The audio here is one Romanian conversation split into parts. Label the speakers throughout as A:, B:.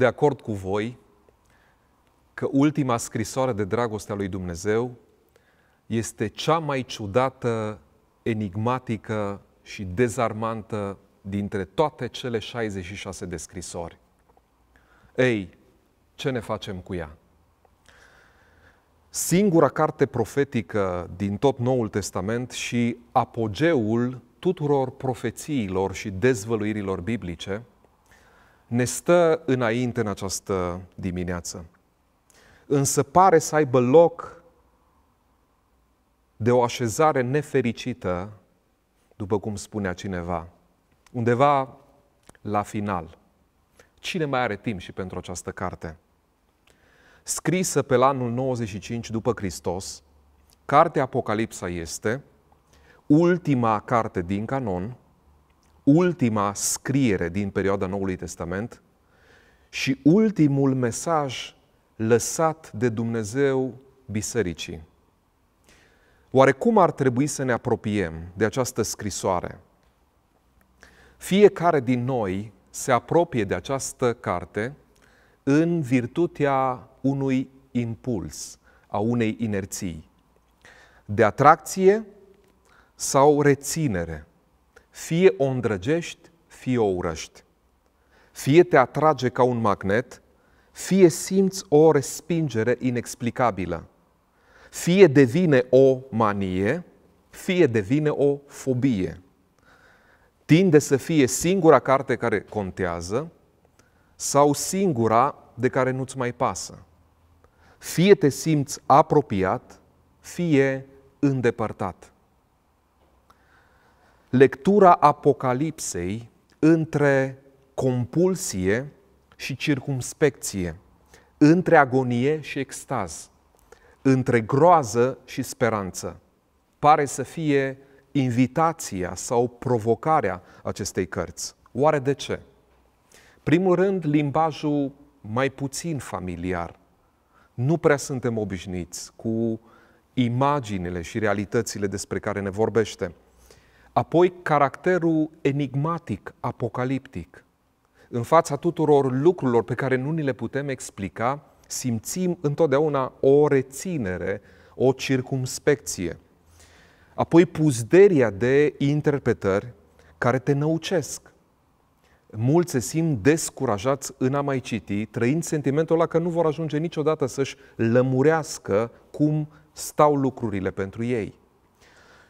A: de acord cu voi că ultima scrisoare de dragoste a lui Dumnezeu este cea mai ciudată, enigmatică și dezarmantă dintre toate cele 66 de scrisori. Ei, ce ne facem cu ea? Singura carte profetică din tot Noul Testament și apogeul tuturor profețiilor și dezvăluirilor biblice – ne stă înainte în această dimineață. Însă pare să aibă loc de o așezare nefericită, după cum spunea cineva, undeva la final. Cine mai are timp și pentru această carte? Scrisă pe anul 95 după Hristos, cartea Apocalipsa este ultima carte din canon, ultima scriere din perioada Noului Testament și ultimul mesaj lăsat de Dumnezeu bisericii. Oare cum ar trebui să ne apropiem de această scrisoare? Fiecare din noi se apropie de această carte în virtutea unui impuls, a unei inerții, de atracție sau reținere, fie o îndrăgești, fie o urăști. Fie te atrage ca un magnet, fie simți o respingere inexplicabilă. Fie devine o manie, fie devine o fobie. Tinde să fie singura carte care contează sau singura de care nu-ți mai pasă. Fie te simți apropiat, fie îndepărtat lectura Apocalipsei între compulsie și circumspecție, între agonie și extaz, între groază și speranță. Pare să fie invitația sau provocarea acestei cărți. Oare de ce? Primul rând, limbajul mai puțin familiar. Nu prea suntem obișnuiți cu imaginile și realitățile despre care ne vorbește. Apoi caracterul enigmatic, apocaliptic. În fața tuturor lucrurilor pe care nu ni le putem explica, simțim întotdeauna o reținere, o circumspecție. Apoi puzderia de interpretări care te năucesc. Mulți se simt descurajați în a mai citi, trăind sentimentul ăla că nu vor ajunge niciodată să-și lămurească cum stau lucrurile pentru ei.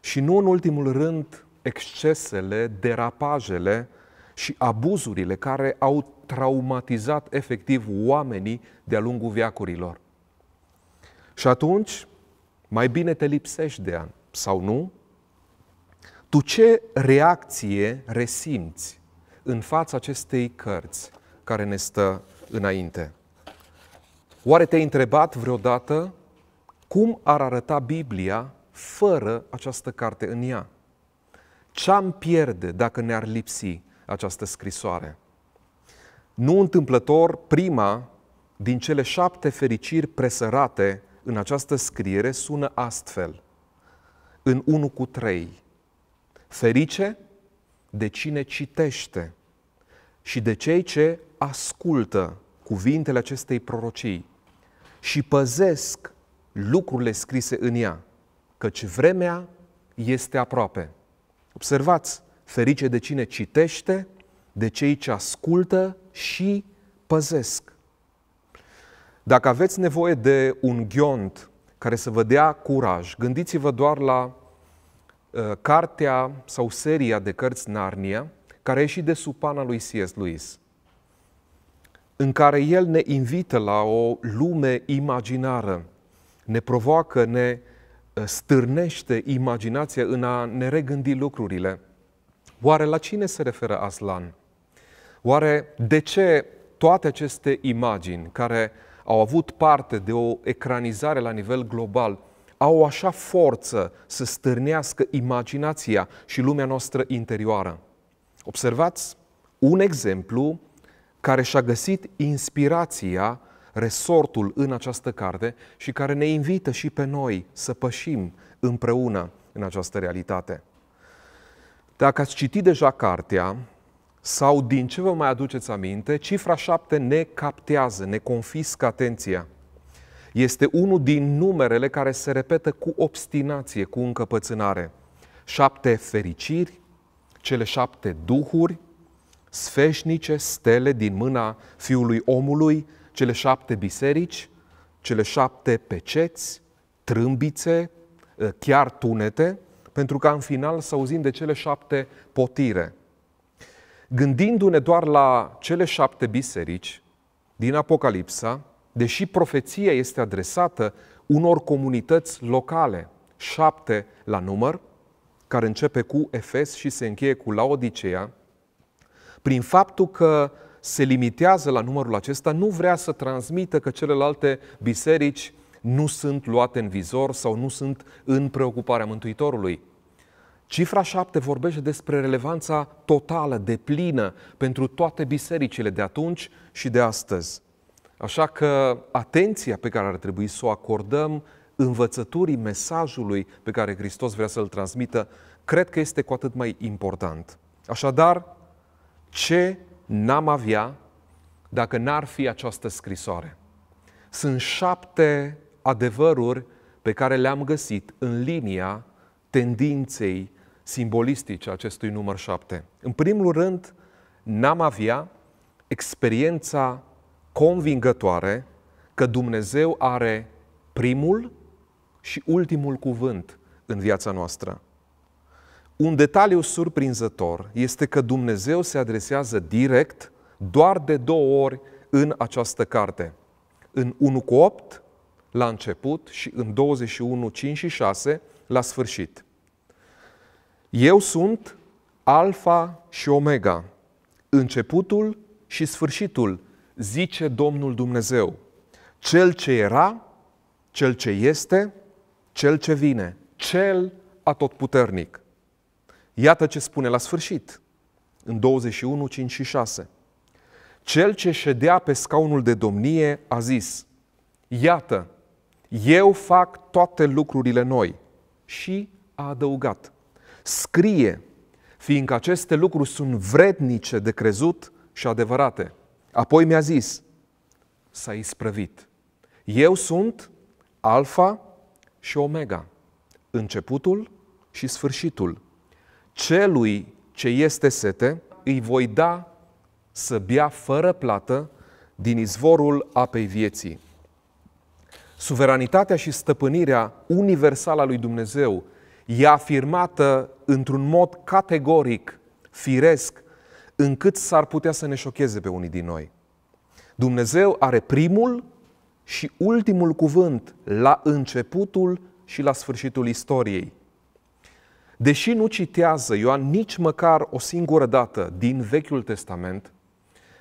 A: Și nu în ultimul rând, excesele, derapajele și abuzurile care au traumatizat efectiv oamenii de-a lungul veacurilor. Și atunci, mai bine te lipsești de an sau nu, tu ce reacție resimți în fața acestei cărți care ne stă înainte? Oare te-ai întrebat vreodată cum ar arăta Biblia fără această carte în ea? Ce-am pierde dacă ne-ar lipsi această scrisoare? Nu întâmplător, prima din cele șapte fericiri presărate în această scriere sună astfel, în 1 cu 3. Ferice de cine citește și de cei ce ascultă cuvintele acestei prorocii și păzesc lucrurile scrise în ea, căci vremea este aproape. Observați, ferice de cine citește, de cei ce ascultă și păzesc. Dacă aveți nevoie de un ghiont care să vă dea curaj, gândiți-vă doar la uh, cartea sau seria de cărți Narnia, care a ieșit de sub pana lui C.S. Lewis, în care el ne invită la o lume imaginară, ne provoacă, ne Uh, stârnește imaginația în a ne regândi lucrurile. Oare la cine se referă Aslan? Oare de ce toate aceste imagini care au avut parte de o ecranizare la nivel global au așa forță să stârnească imaginația și lumea noastră interioară? Observați un exemplu care și-a găsit inspirația resortul în această carte și care ne invită și pe noi să pășim împreună în această realitate. Dacă ați citit deja cartea sau din ce vă mai aduceți aminte, cifra 7 ne captează, ne confiscă atenția. Este unul din numerele care se repetă cu obstinație, cu încăpățânare. Șapte fericiri, cele șapte duhuri, sfeșnice, stele din mâna Fiului Omului, cele șapte biserici, cele șapte peceți, trâmbițe, ă, chiar tunete, pentru ca în final să auzim de cele șapte potire. Gândindu-ne doar la cele șapte biserici din Apocalipsa, deși profeția este adresată unor comunități locale, șapte la număr, care începe cu Efes și se încheie cu Laodicea, prin faptul că se limitează la numărul acesta, nu vrea să transmită că celelalte biserici nu sunt luate în vizor sau nu sunt în preocuparea Mântuitorului. Cifra 7 vorbește despre relevanța totală, deplină, pentru toate bisericile de atunci și de astăzi. Așa că atenția pe care ar trebui să o acordăm învățăturii mesajului pe care Hristos vrea să-l transmită, cred că este cu atât mai important. Așadar, ce n-am avea dacă n-ar fi această scrisoare. Sunt șapte adevăruri pe care le-am găsit în linia tendinței simbolistice acestui număr șapte. În primul rând, n-am avea experiența convingătoare că Dumnezeu are primul și ultimul cuvânt în viața noastră. Un detaliu surprinzător este că Dumnezeu se adresează direct doar de două ori în această carte. În 1 cu 8, la început, și în 21, 5 și 6, la sfârșit. Eu sunt Alfa și Omega, începutul și sfârșitul, zice Domnul Dumnezeu. Cel ce era, cel ce este, cel ce vine, cel atotputernic. Iată ce spune la sfârșit, în 21, 5 și 6. Cel ce ședea pe scaunul de domnie a zis, Iată, eu fac toate lucrurile noi. Și a adăugat, Scrie, fiindcă aceste lucruri sunt vrednice de crezut și adevărate. Apoi mi-a zis, S-a isprăvit. Eu sunt Alfa și Omega, începutul și sfârșitul celui ce este sete, îi voi da să bea fără plată din izvorul apei vieții. Suveranitatea și stăpânirea universală a lui Dumnezeu e afirmată într-un mod categoric, firesc, încât s-ar putea să ne șocheze pe unii din noi. Dumnezeu are primul și ultimul cuvânt la începutul și la sfârșitul istoriei. Deși nu citează Ioan nici măcar o singură dată din Vechiul Testament,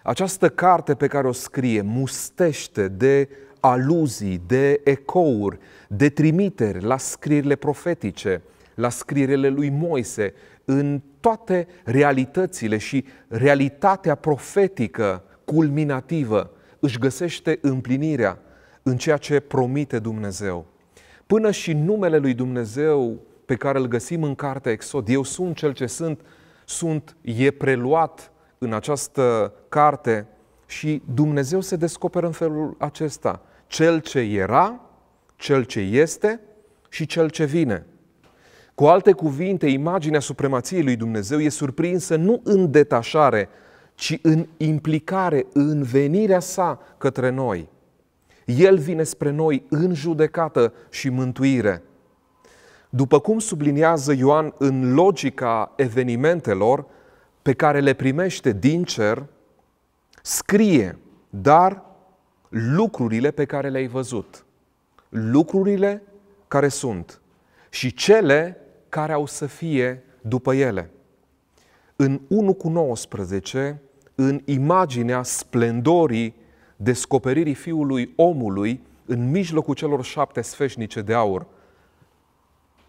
A: această carte pe care o scrie mustește de aluzii, de ecouri, de trimiteri la scrierile profetice, la scrierile lui Moise, în toate realitățile și realitatea profetică culminativă își găsește împlinirea în ceea ce promite Dumnezeu. Până și numele lui Dumnezeu pe care îl găsim în cartea Exod. Eu sunt cel ce sunt, sunt, e preluat în această carte și Dumnezeu se descoperă în felul acesta. Cel ce era, cel ce este și cel ce vine. Cu alte cuvinte, imaginea supremației lui Dumnezeu e surprinsă nu în detașare, ci în implicare, în venirea sa către noi. El vine spre noi în judecată și mântuire. După cum subliniază Ioan în logica evenimentelor pe care le primește din cer, scrie, dar lucrurile pe care le-ai văzut, lucrurile care sunt și cele care au să fie după ele. În 1 cu 19, în imaginea splendorii descoperirii Fiului Omului în mijlocul celor șapte sfeșnice de aur –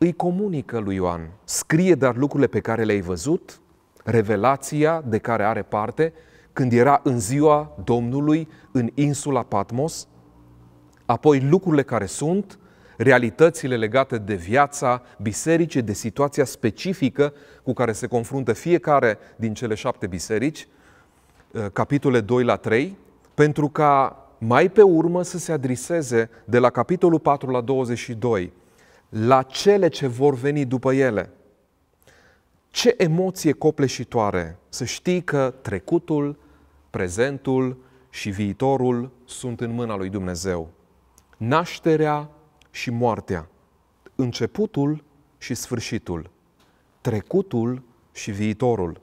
A: îi comunică lui Ioan, scrie dar lucrurile pe care le-ai văzut, revelația de care are parte, când era în ziua Domnului în insula Patmos, apoi lucrurile care sunt, realitățile legate de viața bisericii, de situația specifică cu care se confruntă fiecare din cele șapte biserici, eh, capitole 2 la 3, pentru ca mai pe urmă să se adriseze de la capitolul 4 la 22 la cele ce vor veni după ele. Ce emoție copleșitoare să știi că trecutul, prezentul și viitorul sunt în mâna lui Dumnezeu. Nașterea și moartea, începutul și sfârșitul, trecutul și viitorul,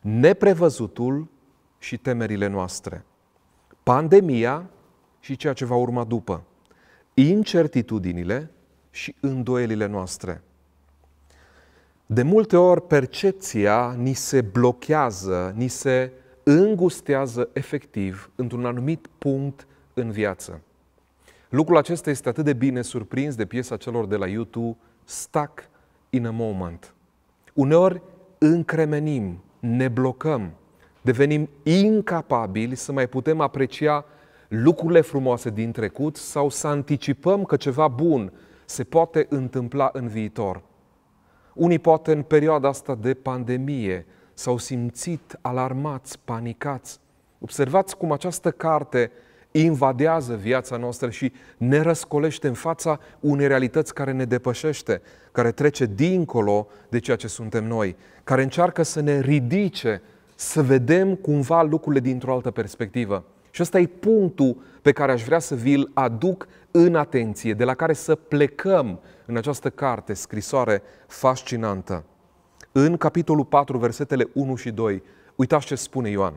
A: neprevăzutul și temerile noastre, pandemia și ceea ce va urma după, incertitudinile și îndoielile noastre. De multe ori percepția ni se blochează, ni se îngustează efectiv într-un anumit punct în viață. Lucrul acesta este atât de bine surprins de piesa celor de la YouTube, Stuck in a Moment. Uneori încremenim, ne blocăm, devenim incapabili să mai putem aprecia lucrurile frumoase din trecut sau să anticipăm că ceva bun se poate întâmpla în viitor. Unii poate în perioada asta de pandemie s-au simțit alarmați, panicați. Observați cum această carte invadează viața noastră și ne răscolește în fața unei realități care ne depășește, care trece dincolo de ceea ce suntem noi, care încearcă să ne ridice, să vedem cumva lucrurile dintr-o altă perspectivă. Și ăsta e punctul pe care aș vrea să vi-l aduc în atenție, de la care să plecăm în această carte, scrisoare fascinantă. În capitolul 4, versetele 1 și 2, uitați ce spune Ioan.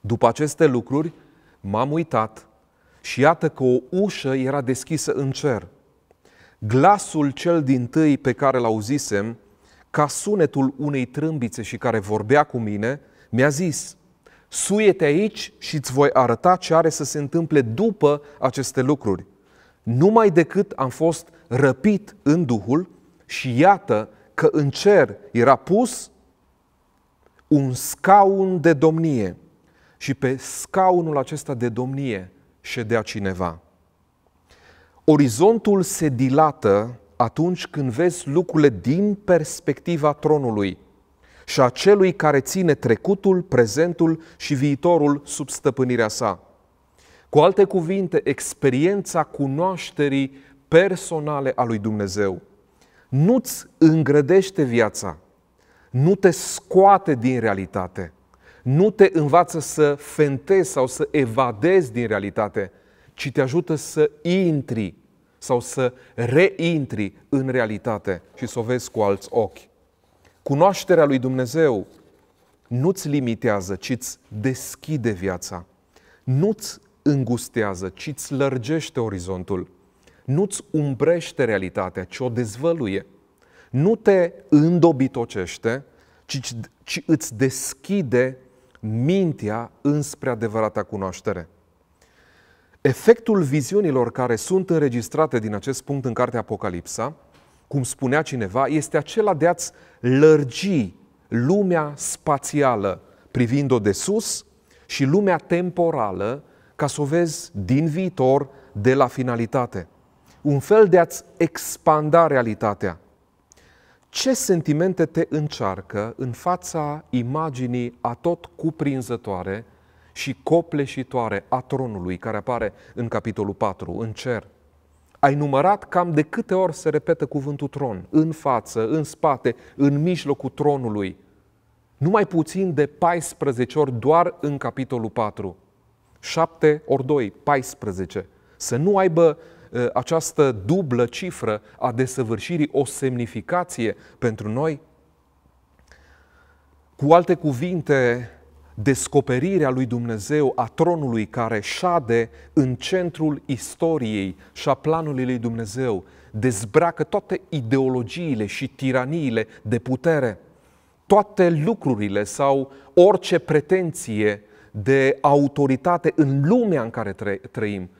A: După aceste lucruri, m-am uitat și iată că o ușă era deschisă în cer. Glasul cel din tâi pe care l-auzisem, ca sunetul unei trâmbițe și care vorbea cu mine, mi-a zis – Suiete te aici și îți voi arăta ce are să se întâmple după aceste lucruri. Numai decât am fost răpit în Duhul și iată că în cer era pus un scaun de domnie și pe scaunul acesta de domnie ședea cineva. Orizontul se dilată atunci când vezi lucrurile din perspectiva tronului – și a celui care ține trecutul, prezentul și viitorul sub stăpânirea sa. Cu alte cuvinte, experiența cunoașterii personale a lui Dumnezeu nu-ți îngrădește viața, nu te scoate din realitate, nu te învață să fentezi sau să evadezi din realitate, ci te ajută să intri sau să reintri în realitate și să o vezi cu alți ochi. Cunoașterea lui Dumnezeu nu-ți limitează, ci ți deschide viața. Nu-ți îngustează, ci ți lărgește orizontul. Nu-ți umbrește realitatea, ci o dezvăluie. Nu te îndobitocește, ci, ci îți deschide mintea înspre adevărata cunoaștere. Efectul viziunilor care sunt înregistrate din acest punct în cartea Apocalipsa cum spunea cineva, este acela de a-ți lărgi lumea spațială privind-o de sus și lumea temporală ca să o vezi din viitor, de la finalitate. Un fel de a-ți expanda realitatea. Ce sentimente te încearcă în fața imaginii atot cuprinzătoare și copleșitoare a tronului care apare în capitolul 4, în cer? ai numărat cam de câte ori se repetă cuvântul tron, în față, în spate, în mijlocul tronului, numai puțin de 14 ori doar în capitolul 4. 7 ori 2, 14. Să nu aibă uh, această dublă cifră a desăvârșirii o semnificație pentru noi? Cu alte cuvinte, descoperirea lui Dumnezeu a tronului care șade în centrul istoriei și a planului lui Dumnezeu, dezbracă toate ideologiile și tiraniile de putere, toate lucrurile sau orice pretenție de autoritate în lumea în care trăim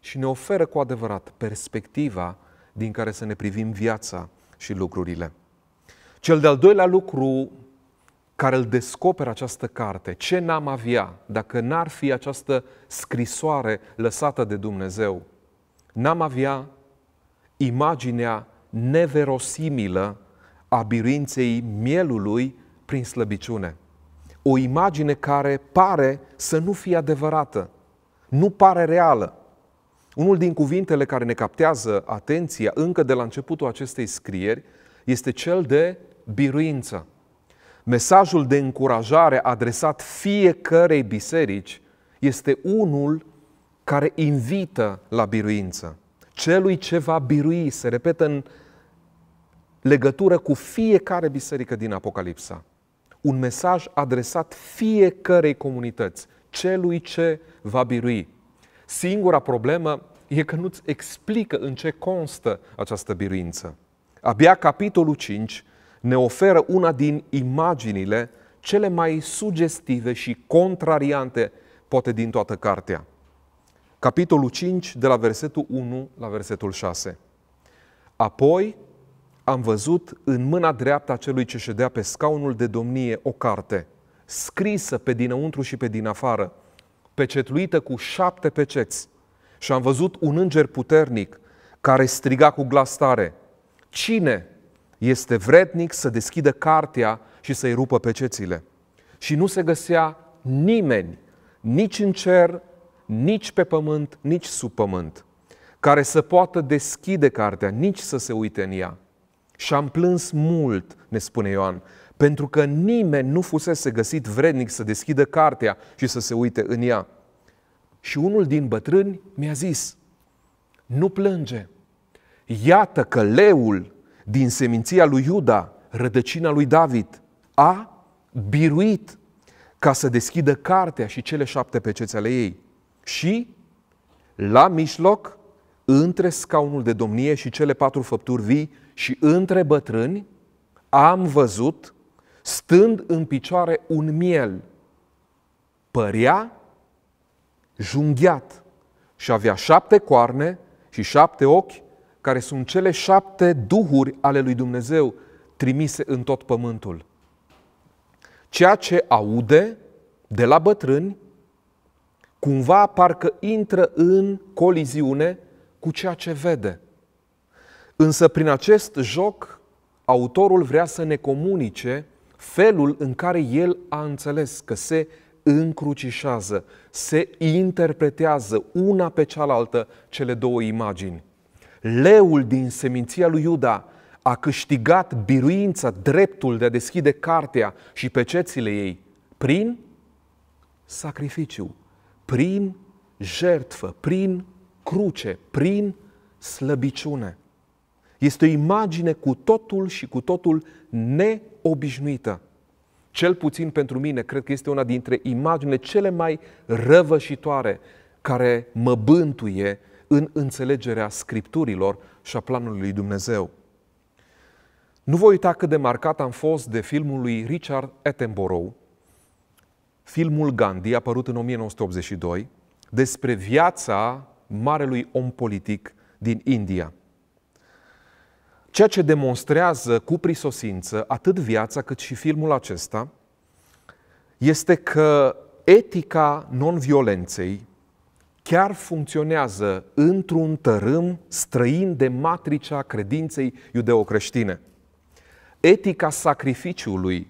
A: și ne oferă cu adevărat perspectiva din care să ne privim viața și lucrurile. Cel de-al doilea lucru care îl descoperă această carte, ce n-am avea dacă n-ar fi această scrisoare lăsată de Dumnezeu? N-am avea imaginea neverosimilă a biruinței mielului prin slăbiciune. O imagine care pare să nu fie adevărată, nu pare reală. Unul din cuvintele care ne captează atenția încă de la începutul acestei scrieri este cel de biruință. Mesajul de încurajare adresat fiecarei biserici este unul care invită la biruință. Celui ce va birui, se repetă în legătură cu fiecare biserică din Apocalipsa. Un mesaj adresat fiecarei comunități, celui ce va birui. Singura problemă e că nu-ți explică în ce constă această biruință. Abia capitolul 5 ne oferă una din imaginile cele mai sugestive și contrariante, poate din toată cartea. Capitolul 5, de la versetul 1 la versetul 6. Apoi am văzut în mâna dreaptă a celui ce ședea pe scaunul de domnie o carte, scrisă pe dinăuntru și pe din afară, pecetluită cu șapte peceți. Și am văzut un înger puternic care striga cu glas tare, Cine este vrednic să deschidă cartea și să-i rupă pecețile. Și nu se găsea nimeni, nici în cer, nici pe pământ, nici sub pământ, care să poată deschide cartea, nici să se uite în ea. Și am plâns mult, ne spune Ioan, pentru că nimeni nu fusese găsit vrednic să deschidă cartea și să se uite în ea. Și unul din bătrâni mi-a zis, nu plânge, iată că leul din seminția lui Iuda, rădăcina lui David, a biruit ca să deschidă cartea și cele șapte pecețe ale ei. Și, la mijloc, între scaunul de domnie și cele patru făpturi vii și între bătrâni, am văzut, stând în picioare un miel, părea junghiat și avea șapte coarne și șapte ochi care sunt cele șapte duhuri ale lui Dumnezeu trimise în tot pământul. Ceea ce aude de la bătrâni, cumva parcă intră în coliziune cu ceea ce vede. Însă prin acest joc, autorul vrea să ne comunice felul în care el a înțeles că se încrucișează, se interpretează una pe cealaltă cele două imagini leul din seminția lui Iuda a câștigat biruința, dreptul de a deschide cartea și pecețile ei prin sacrificiu, prin jertfă, prin cruce, prin slăbiciune. Este o imagine cu totul și cu totul neobișnuită. Cel puțin pentru mine, cred că este una dintre imaginele cele mai răvășitoare care mă bântuie în înțelegerea scripturilor și a planului lui Dumnezeu. Nu voi uita cât de marcat am fost de filmul lui Richard Attenborough, filmul Gandhi, apărut în 1982, despre viața marelui om politic din India. Ceea ce demonstrează cu prisosință atât viața cât și filmul acesta este că etica non-violenței chiar funcționează într-un tărâm străin de matricea credinței iudeocreștine. Etica sacrificiului,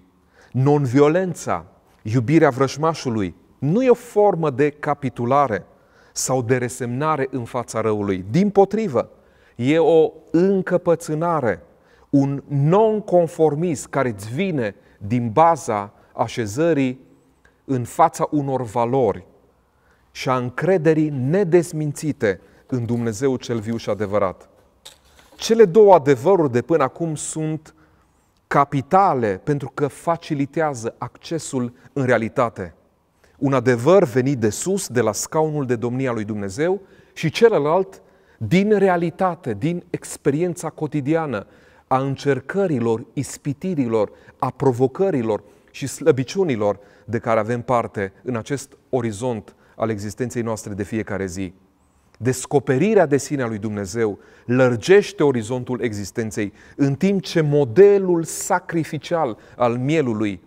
A: nonviolența, iubirea vrăjmașului nu e o formă de capitulare sau de resemnare în fața răului. Din potrivă, e o încăpățânare, un nonconformism care îți vine din baza așezării în fața unor valori și a încrederii nedesmințite în Dumnezeu cel viu și adevărat. Cele două adevăruri de până acum sunt capitale pentru că facilitează accesul în realitate. Un adevăr venit de sus, de la scaunul de domnia lui Dumnezeu și celălalt din realitate, din experiența cotidiană a încercărilor, ispitirilor, a provocărilor și slăbiciunilor de care avem parte în acest orizont al existenței noastre de fiecare zi. Descoperirea de sine a lui Dumnezeu lărgește orizontul existenței, în timp ce modelul sacrificial al mielului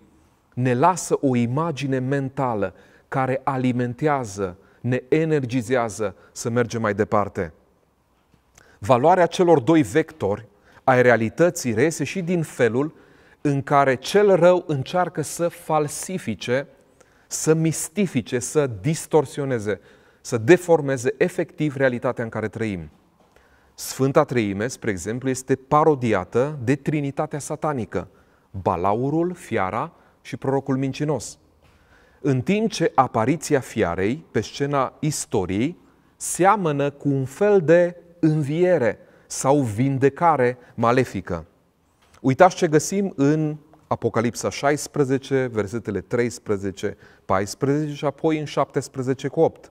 A: ne lasă o imagine mentală care alimentează, ne energizează să mergem mai departe. Valoarea celor doi vectori ai realității reiese și din felul în care cel rău încearcă să falsifice să mistifice, să distorsioneze, să deformeze efectiv realitatea în care trăim. Sfânta Treime, spre exemplu, este parodiată de Trinitatea satanică, balaurul, fiara și prorocul mincinos. În timp ce apariția fiarei pe scena istoriei seamănă cu un fel de înviere sau vindecare malefică. Uitați ce găsim în Apocalipsa 16, versetele 13, 14 și apoi în 17 cu 8.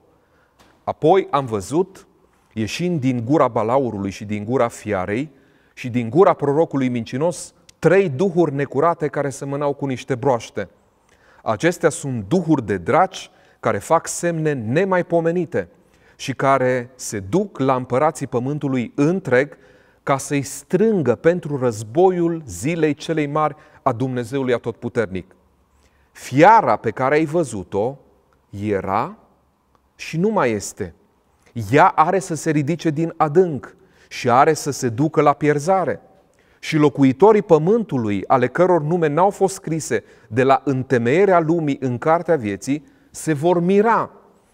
A: Apoi am văzut, ieșind din gura balaurului și din gura fiarei și din gura prorocului mincinos, trei duhuri necurate care se mânau cu niște broaște. Acestea sunt duhuri de draci care fac semne nemaipomenite și care se duc la împărații pământului întreg ca să-i strângă pentru războiul zilei celei mari a Dumnezeului Atotputernic. Fiara pe care ai văzut-o era și nu mai este. Ea are să se ridice din adânc și are să se ducă la pierzare. Și locuitorii pământului, ale căror nume n-au fost scrise de la întemeierea lumii în cartea vieții, se vor mira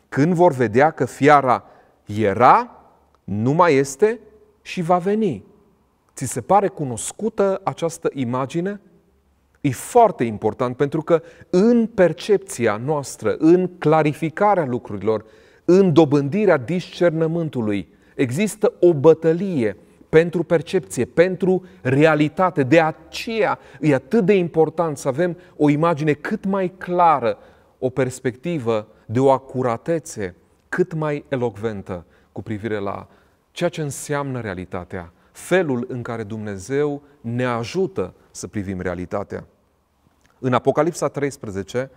A: când vor vedea că fiara era, nu mai este și va veni. Ți se pare cunoscută această imagine? E foarte important pentru că în percepția noastră, în clarificarea lucrurilor, în dobândirea discernământului, există o bătălie pentru percepție, pentru realitate. De aceea e atât de important să avem o imagine cât mai clară, o perspectivă de o acuratețe cât mai elocventă cu privire la ceea ce înseamnă realitatea, felul în care Dumnezeu ne ajută să privim realitatea. În Apocalipsa 13,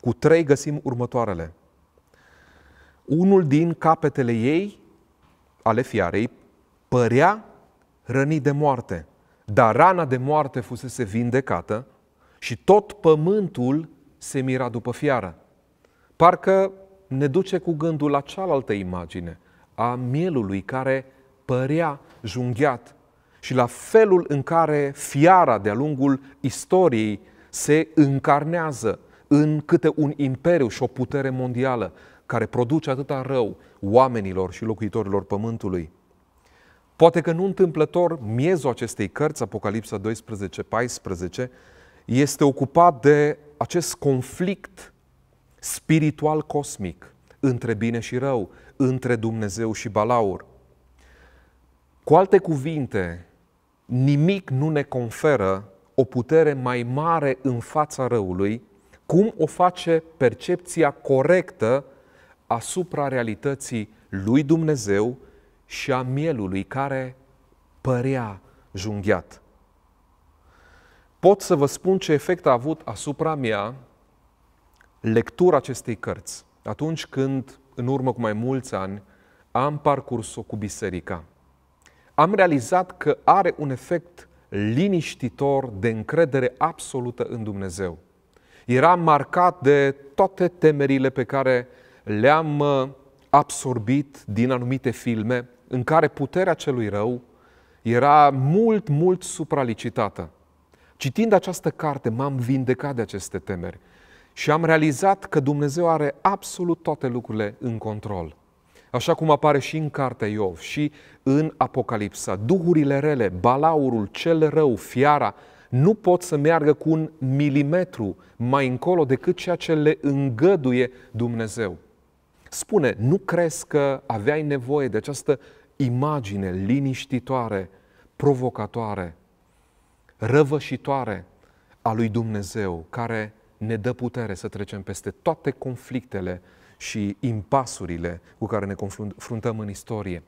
A: cu trei găsim următoarele. Unul din capetele ei, ale fiarei, părea rănit de moarte, dar rana de moarte fusese vindecată și tot pământul se mira după fiară. Parcă ne duce cu gândul la cealaltă imagine, a mielului care părea junghiat și la felul în care fiara de-a lungul istoriei se încarnează în câte un imperiu și o putere mondială care produce atâta rău oamenilor și locuitorilor pământului. Poate că nu întâmplător, miezul acestei cărți, Apocalipsa 12-14, este ocupat de acest conflict spiritual cosmic între bine și rău, între Dumnezeu și Balaur. Cu alte cuvinte, nimic nu ne conferă o putere mai mare în fața răului, cum o face percepția corectă asupra realității lui Dumnezeu și a mielului care părea junghiat. Pot să vă spun ce efect a avut asupra mea lectura acestei cărți, atunci când, în urmă cu mai mulți ani, am parcurs-o cu biserica. Am realizat că are un efect liniștitor, de încredere absolută în Dumnezeu. Era marcat de toate temerile pe care le-am uh, absorbit din anumite filme, în care puterea celui rău era mult, mult supralicitată. Citind această carte, m-am vindecat de aceste temeri și am realizat că Dumnezeu are absolut toate lucrurile în control așa cum apare și în cartea Iov și în Apocalipsa. Duhurile rele, balaurul, cel rău, fiara, nu pot să meargă cu un milimetru mai încolo decât ceea ce le îngăduie Dumnezeu. Spune, nu crezi că aveai nevoie de această imagine liniștitoare, provocatoare, răvășitoare a lui Dumnezeu, care ne dă putere să trecem peste toate conflictele și impasurile cu care ne confruntăm în istorie.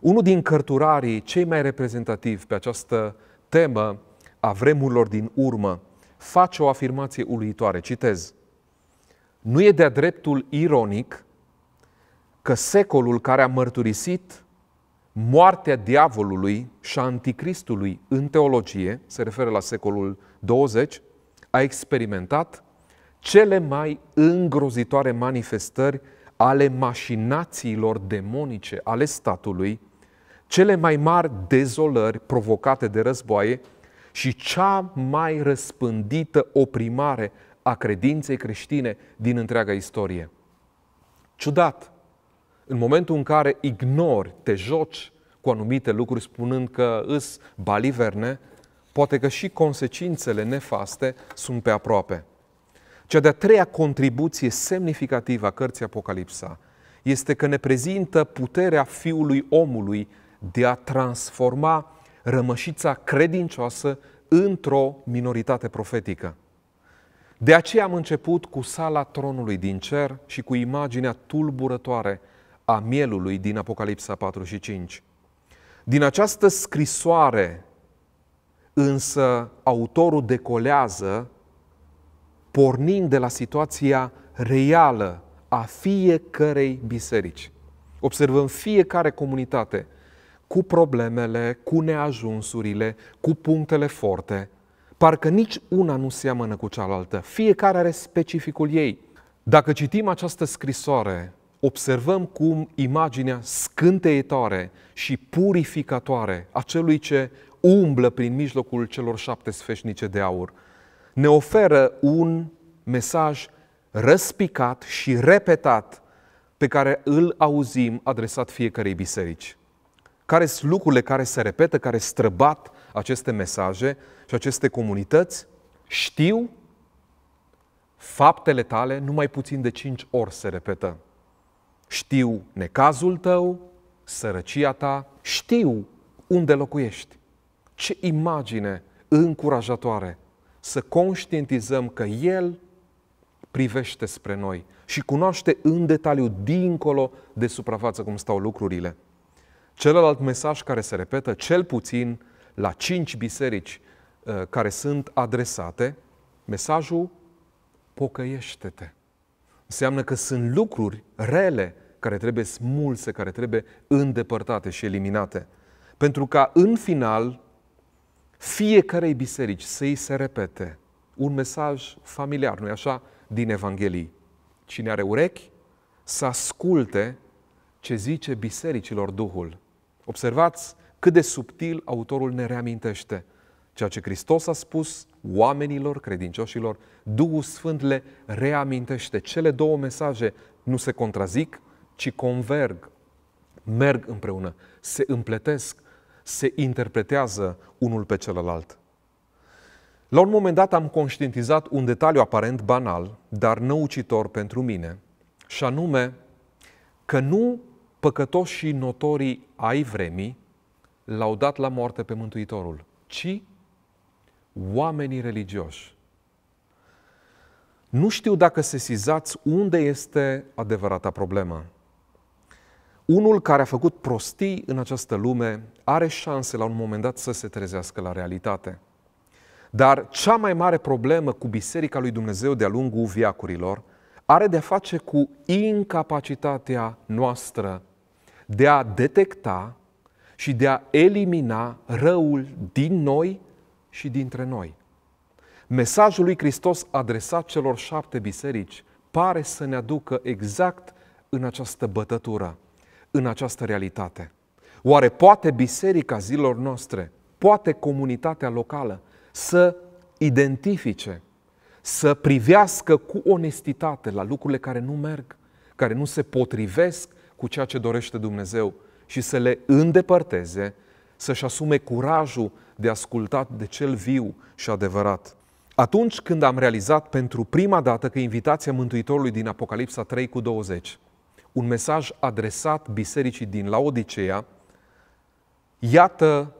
A: Unul din cărturarii cei mai reprezentativi pe această temă a vremurilor din urmă face o afirmație uluitoare. Citez. Nu e de-a dreptul ironic că secolul care a mărturisit moartea diavolului și a anticristului în teologie, se referă la secolul 20, a experimentat cele mai îngrozitoare manifestări ale mașinațiilor demonice ale statului, cele mai mari dezolări provocate de războaie și cea mai răspândită oprimare a credinței creștine din întreaga istorie. Ciudat, în momentul în care ignori, te joci cu anumite lucruri spunând că îs baliverne, poate că și consecințele nefaste sunt pe aproape. Cea de-a treia contribuție semnificativă a cărții Apocalipsa este că ne prezintă puterea Fiului Omului de a transforma rămășița credincioasă într-o minoritate profetică. De aceea am început cu sala tronului din cer și cu imaginea tulburătoare a mielului din Apocalipsa 4 și 5. Din această scrisoare, însă, autorul decolează pornind de la situația reală a fiecărei biserici. Observăm fiecare comunitate cu problemele, cu neajunsurile, cu punctele forte. Parcă nici una nu seamănă cu cealaltă. Fiecare are specificul ei. Dacă citim această scrisoare, observăm cum imaginea scânteitoare și purificatoare a celui ce umblă prin mijlocul celor șapte sfeșnice de aur ne oferă un mesaj răspicat și repetat pe care îl auzim adresat fiecarei biserici. Care sunt lucrurile care se repetă, care străbat aceste mesaje și aceste comunități? Știu, faptele tale numai puțin de cinci ori se repetă. Știu necazul tău, sărăcia ta, știu unde locuiești. Ce imagine încurajatoare să conștientizăm că El privește spre noi și cunoaște în detaliu, dincolo de suprafață, cum stau lucrurile. Celălalt mesaj care se repetă, cel puțin la cinci biserici uh, care sunt adresate, mesajul pocăiește-te. Înseamnă că sunt lucruri rele care trebuie smulse, care trebuie îndepărtate și eliminate. Pentru ca în final fiecarei biserici să îi se repete un mesaj familiar, nu-i așa, din Evanghelii. Cine are urechi, să asculte ce zice bisericilor Duhul. Observați cât de subtil autorul ne reamintește ceea ce Hristos a spus oamenilor credincioșilor, Duhul Sfânt le reamintește. Cele două mesaje nu se contrazic, ci converg, merg împreună, se împletesc, se interpretează unul pe celălalt. La un moment dat am conștientizat un detaliu aparent banal, dar năucitor pentru mine, și anume că nu păcătoșii notorii ai vremii l-au dat la moarte pe Mântuitorul, ci oamenii religioși. Nu știu dacă sesizați unde este adevărata problemă unul care a făcut prostii în această lume are șanse la un moment dat să se trezească la realitate. Dar cea mai mare problemă cu Biserica lui Dumnezeu de-a lungul viacurilor are de-a face cu incapacitatea noastră de a detecta și de a elimina răul din noi și dintre noi. Mesajul lui Hristos adresat celor șapte biserici pare să ne aducă exact în această bătătură în această realitate? Oare poate biserica zilor noastre, poate comunitatea locală să identifice, să privească cu onestitate la lucrurile care nu merg, care nu se potrivesc cu ceea ce dorește Dumnezeu și să le îndepărteze, să-și asume curajul de ascultat de cel viu și adevărat. Atunci când am realizat pentru prima dată că invitația Mântuitorului din Apocalipsa 3 cu 20 un mesaj adresat bisericii din Laodicea, iată,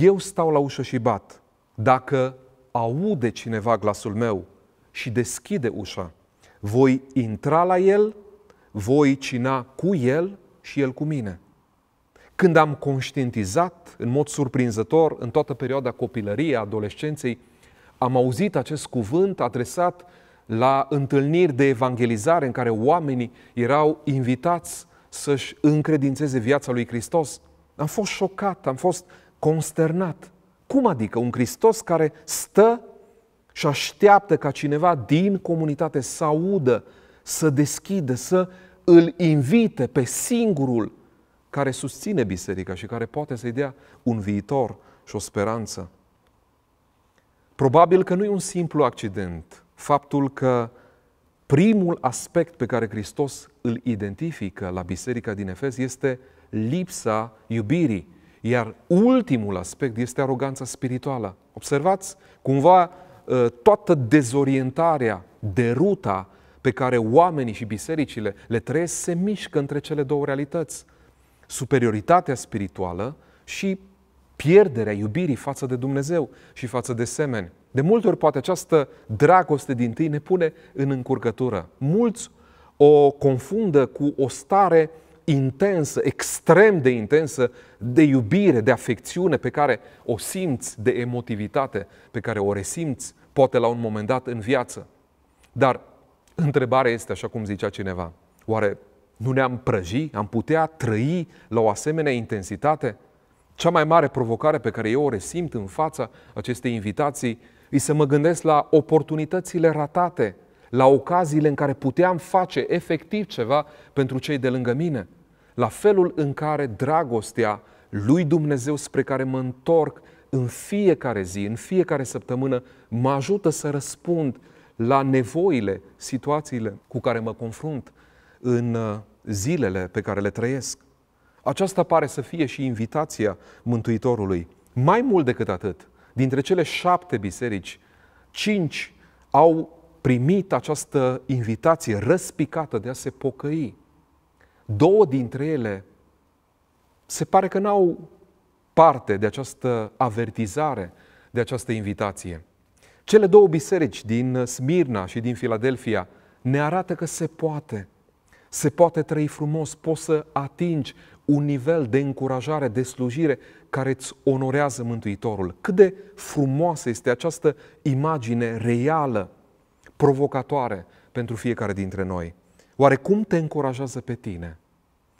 A: eu stau la ușă și bat. Dacă aude cineva glasul meu și deschide ușa, voi intra la el, voi cina cu el și el cu mine. Când am conștientizat, în mod surprinzător, în toată perioada copilăriei, adolescenței, am auzit acest cuvânt adresat la întâlniri de evangelizare în care oamenii erau invitați să-și încredințeze viața lui Hristos. Am fost șocat, am fost consternat. Cum adică un Hristos care stă și așteaptă ca cineva din comunitate să audă, să deschidă, să îl invite pe singurul care susține biserica și care poate să-i dea un viitor și o speranță. Probabil că nu e un simplu accident faptul că primul aspect pe care Hristos îl identifică la biserica din Efes este lipsa iubirii, iar ultimul aspect este aroganța spirituală. Observați cumva ă, toată dezorientarea, deruta pe care oamenii și bisericile le trăiesc se mișcă între cele două realități. Superioritatea spirituală și pierderea iubirii față de Dumnezeu și față de semeni. De multe ori, poate această dragoste din tâi ne pune în încurcătură. Mulți o confundă cu o stare intensă, extrem de intensă, de iubire, de afecțiune pe care o simți, de emotivitate pe care o resimți, poate la un moment dat în viață. Dar întrebarea este, așa cum zicea cineva, oare nu ne-am prăji? Am putea trăi la o asemenea intensitate? Cea mai mare provocare pe care eu o resimt în fața acestei invitații îi să mă gândesc la oportunitățile ratate, la ocaziile în care puteam face efectiv ceva pentru cei de lângă mine, la felul în care dragostea lui Dumnezeu spre care mă întorc în fiecare zi, în fiecare săptămână, mă ajută să răspund la nevoile, situațiile cu care mă confrunt în uh, zilele pe care le trăiesc. Aceasta pare să fie și invitația Mântuitorului. Mai mult decât atât, Dintre cele șapte biserici, cinci au primit această invitație răspicată de a se pocăi. Două dintre ele se pare că n-au parte de această avertizare, de această invitație. Cele două biserici din Smirna și din Filadelfia ne arată că se poate. Se poate trăi frumos, poți să atingi un nivel de încurajare, de slujire care îți onorează Mântuitorul. Cât de frumoasă este această imagine reală, provocatoare pentru fiecare dintre noi. Oare cum te încurajează pe tine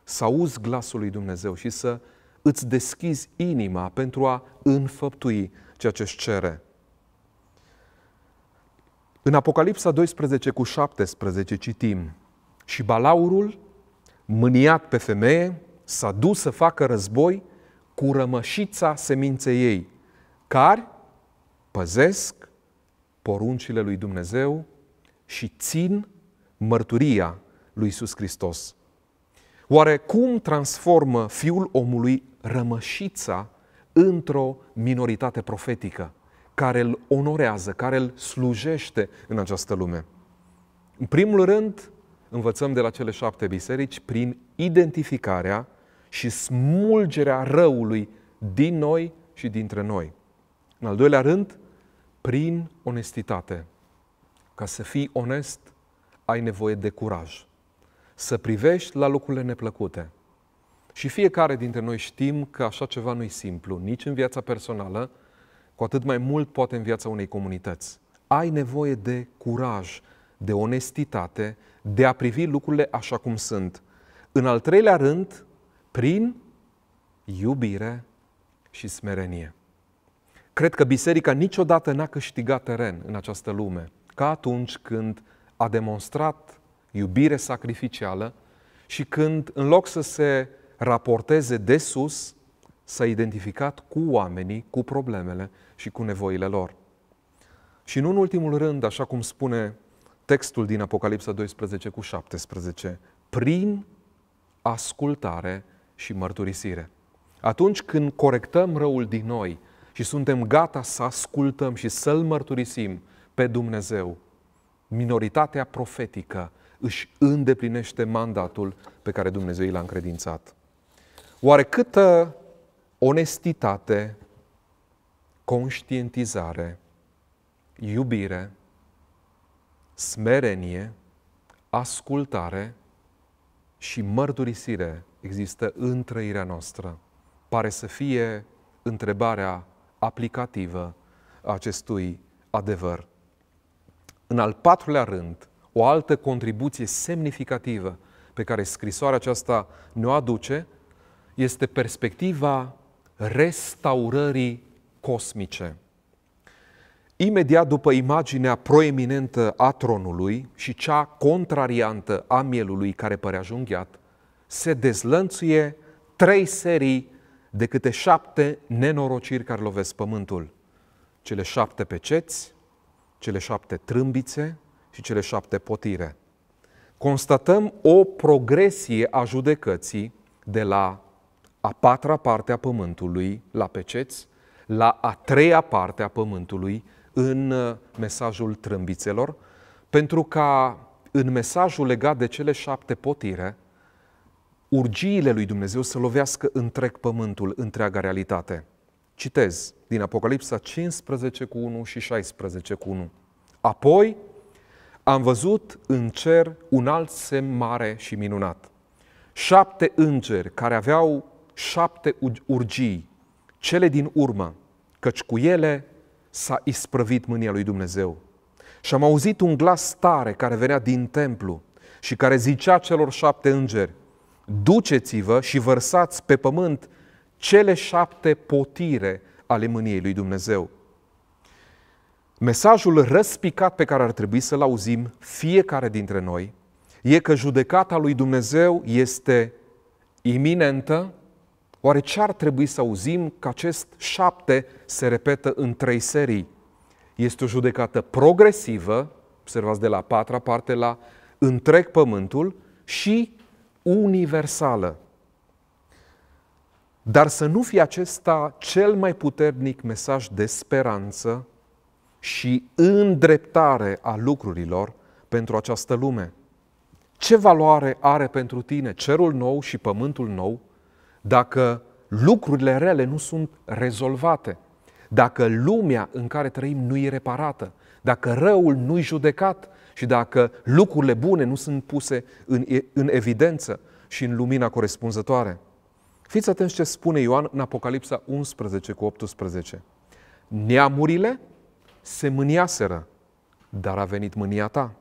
A: să auzi glasul lui Dumnezeu și să îți deschizi inima pentru a înfăptui ceea ce îți cere? În Apocalipsa 12 cu 17 citim Și balaurul, mâniat pe femeie, s-a dus să facă război cu rămășița seminței ei, care păzesc poruncile lui Dumnezeu și țin mărturia lui Iisus Hristos. Oare cum transformă Fiul omului rămășița într-o minoritate profetică care îl onorează, care îl slujește în această lume? În primul rând, învățăm de la cele șapte biserici prin identificarea și smulgerea răului din noi și dintre noi. În al doilea rând, prin onestitate. Ca să fii onest, ai nevoie de curaj. Să privești la lucrurile neplăcute. Și fiecare dintre noi știm că așa ceva nu e simplu, nici în viața personală, cu atât mai mult poate în viața unei comunități. Ai nevoie de curaj, de onestitate, de a privi lucrurile așa cum sunt. În al treilea rând, prin iubire și smerenie. Cred că biserica niciodată n-a câștigat teren în această lume, ca atunci când a demonstrat iubire sacrificială și când, în loc să se raporteze de sus, s-a identificat cu oamenii, cu problemele și cu nevoile lor. Și nu în ultimul rând, așa cum spune textul din Apocalipsa 12 cu 17, prin ascultare și mărturisire. Atunci când corectăm răul din noi și suntem gata să ascultăm și să-L mărturisim pe Dumnezeu, minoritatea profetică își îndeplinește mandatul pe care Dumnezeu l-a încredințat. Oare câtă onestitate, conștientizare, iubire, smerenie, ascultare și mărturisire există în trăirea noastră. Pare să fie întrebarea aplicativă a acestui adevăr. În al patrulea rând, o altă contribuție semnificativă pe care scrisoarea aceasta ne-o aduce este perspectiva restaurării cosmice. Imediat după imaginea proeminentă a tronului și cea contrariantă a mielului care părea junghiat, se dezlănțuie trei serii de câte șapte nenorociri care lovesc pământul. Cele șapte peceți, cele șapte trâmbițe și cele șapte potire. Constatăm o progresie a judecății de la a patra parte a pământului la peceți, la a treia parte a pământului în uh, mesajul trâmbițelor, pentru ca în mesajul legat de cele șapte potire, urgiile lui Dumnezeu să lovească întreg pământul, întreaga realitate. Citez din Apocalipsa 15 cu 1 și 16 cu 1. Apoi am văzut în cer un alt semn mare și minunat. Șapte îngeri care aveau șapte urgii, cele din urmă, căci cu ele s-a isprăvit mânia lui Dumnezeu. Și am auzit un glas tare care venea din templu și care zicea celor șapte îngeri, duceți-vă și vărsați pe pământ cele șapte potire ale mâniei lui Dumnezeu. Mesajul răspicat pe care ar trebui să-l auzim fiecare dintre noi e că judecata lui Dumnezeu este iminentă. Oare ce ar trebui să auzim că acest șapte se repetă în trei serii? Este o judecată progresivă, observați de la patra parte la întreg pământul, și universală. Dar să nu fie acesta cel mai puternic mesaj de speranță și îndreptare a lucrurilor pentru această lume. Ce valoare are pentru tine cerul nou și pământul nou dacă lucrurile rele nu sunt rezolvate, dacă lumea în care trăim nu e reparată, dacă răul nu-i judecat, și dacă lucrurile bune nu sunt puse în, în evidență și în lumina corespunzătoare. Fiți atenți ce spune Ioan în Apocalipsa 11 cu 18. Neamurile se mâniaseră, dar a venit mânia ta.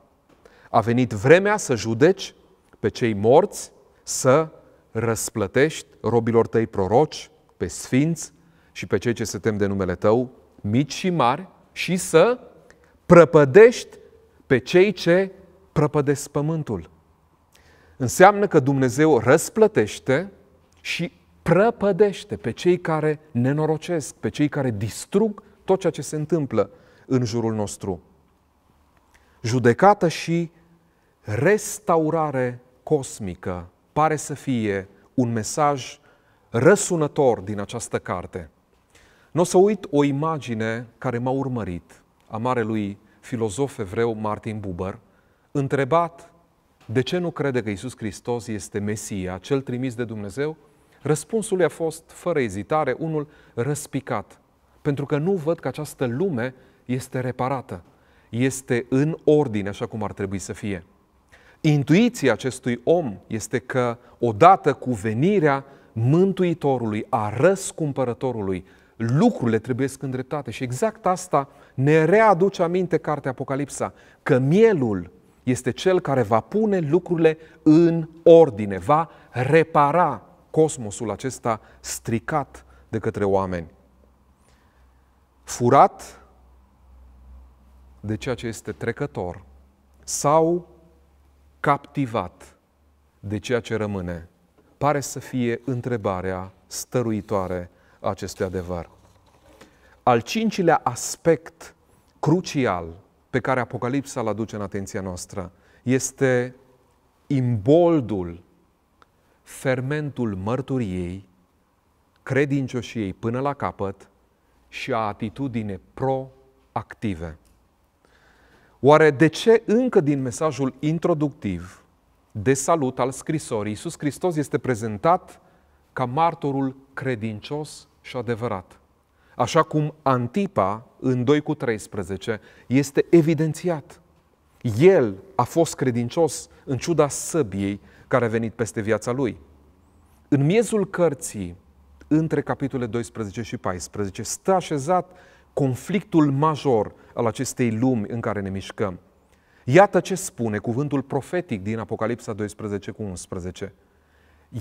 A: A venit vremea să judeci pe cei morți, să răsplătești robilor tăi proroci, pe sfinți și pe cei ce se tem de numele tău, mici și mari, și să prăpădești pe cei ce prăpădesc pământul. Înseamnă că Dumnezeu răsplătește și prăpădește pe cei care nenorocesc, pe cei care distrug tot ceea ce se întâmplă în jurul nostru. Judecată și restaurare cosmică pare să fie un mesaj răsunător din această carte. Nu o să uit o imagine care m-a urmărit a marelui filozof evreu Martin Buber, întrebat de ce nu crede că Isus Hristos este Mesia, cel trimis de Dumnezeu, răspunsul i-a fost, fără ezitare, unul răspicat. Pentru că nu văd că această lume este reparată, este în ordine așa cum ar trebui să fie. Intuiția acestui om este că odată cu venirea Mântuitorului, a răscumpărătorului, lucrurile trebuie să îndreptate și exact asta ne readuce aminte cartea Apocalipsa că mielul este cel care va pune lucrurile în ordine, va repara cosmosul acesta stricat de către oameni. Furat de ceea ce este trecător sau captivat de ceea ce rămâne, pare să fie întrebarea stăruitoare a acestui adevăr. Al cincilea aspect crucial pe care Apocalipsa îl aduce în atenția noastră este imboldul, fermentul mărturiei, credincioșiei până la capăt și a atitudine proactive. Oare de ce încă din mesajul introductiv de salut al scrisorii, Iisus Hristos este prezentat ca martorul credincios și adevărat? așa cum Antipa, în 2 cu 13, este evidențiat. El a fost credincios în ciuda săbiei care a venit peste viața lui. În miezul cărții, între capitole 12 și 14, stă așezat conflictul major al acestei lumi în care ne mișcăm. Iată ce spune cuvântul profetic din Apocalipsa 12 cu 11.